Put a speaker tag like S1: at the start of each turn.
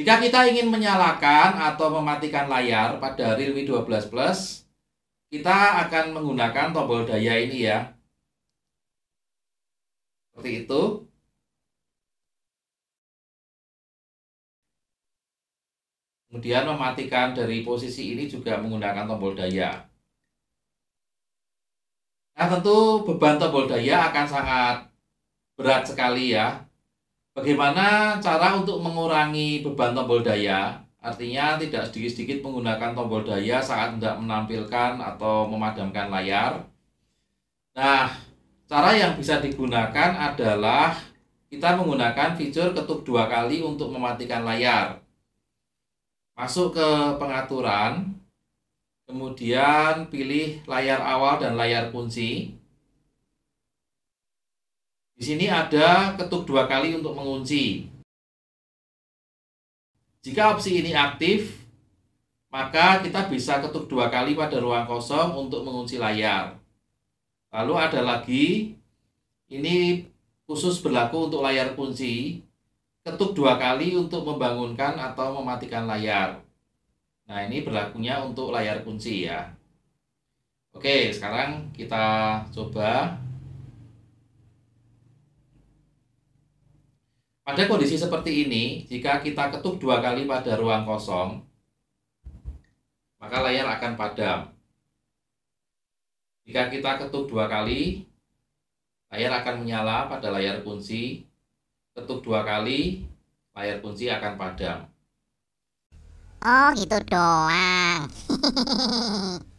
S1: Jika kita ingin menyalakan atau mematikan layar pada Realme 12 Plus, kita akan menggunakan tombol daya ini ya. Seperti itu. Kemudian mematikan dari posisi ini juga menggunakan tombol daya. Nah tentu beban tombol daya akan sangat berat sekali ya Bagaimana cara untuk mengurangi beban tombol daya? Artinya tidak sedikit-sedikit menggunakan tombol daya saat tidak menampilkan atau memadamkan layar. Nah, cara yang bisa digunakan adalah kita menggunakan fitur ketuk dua kali untuk mematikan layar. Masuk ke pengaturan, kemudian pilih layar awal dan layar kunci. Di sini ada ketuk dua kali untuk mengunci. Jika opsi ini aktif, maka kita bisa ketuk dua kali pada ruang kosong untuk mengunci layar. Lalu ada lagi, ini khusus berlaku untuk layar kunci, ketuk dua kali untuk membangunkan atau mematikan layar. Nah, ini berlakunya untuk layar kunci ya. Oke, sekarang kita coba Pada kondisi seperti ini, jika kita ketuk dua kali pada ruang kosong, maka layar akan padam. Jika kita ketuk dua kali, layar akan menyala pada layar kunci. Ketuk dua kali, layar kunci akan padam. Oh gitu doang.